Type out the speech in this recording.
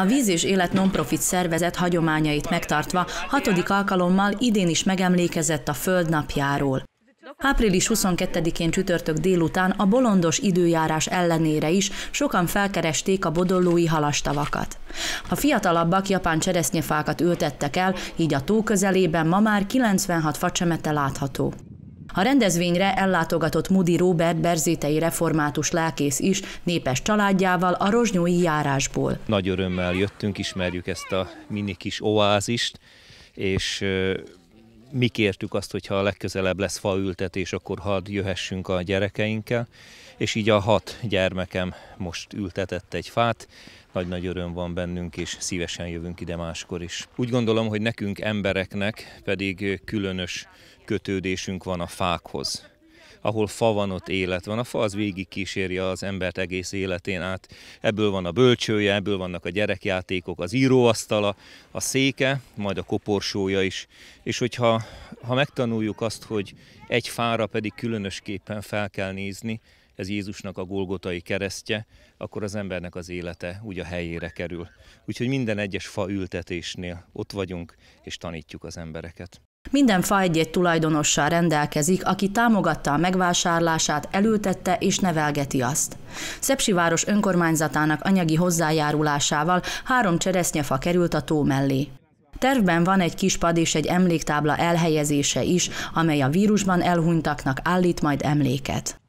A Víz és Élet nonprofit szervezet hagyományait megtartva hatodik alkalommal idén is megemlékezett a Föld napjáról. Április 22-én csütörtök délután a bolondos időjárás ellenére is sokan felkeresték a bodollói halastavakat. A fiatalabbak japán cseresznyefákat ültettek el, így a tó közelében ma már 96 facsemete látható. A rendezvényre ellátogatott Mudi Robert berzétei református lelkész is népes családjával a rozsnyói járásból. Nagy örömmel jöttünk, ismerjük ezt a mini kis oázist, és mi kértük azt, hogyha a legközelebb lesz faültetés, akkor hadd jöhessünk a gyerekeinkkel, és így a hat gyermekem most ültetett egy fát, nagy-nagy öröm van bennünk, és szívesen jövünk ide máskor is. Úgy gondolom, hogy nekünk embereknek pedig különös kötődésünk van a fákhoz ahol fa van, ott élet van. A fa az végig kíséri az embert egész életén át. Ebből van a bölcsője, ebből vannak a gyerekjátékok, az íróasztala, a széke, majd a koporsója is. És hogyha ha megtanuljuk azt, hogy egy fára pedig különösképpen fel kell nézni, ez Jézusnak a Golgotai keresztje, akkor az embernek az élete úgy a helyére kerül. Úgyhogy minden egyes fa ültetésnél ott vagyunk, és tanítjuk az embereket. Minden fa egy-egy tulajdonossal rendelkezik, aki támogatta a megvásárlását, elültette és nevelgeti azt. Szepsi város önkormányzatának anyagi hozzájárulásával három cseresznyefa került a tó mellé. Tervben van egy kis pad és egy emléktábla elhelyezése is, amely a vírusban elhunytaknak állít majd emléket.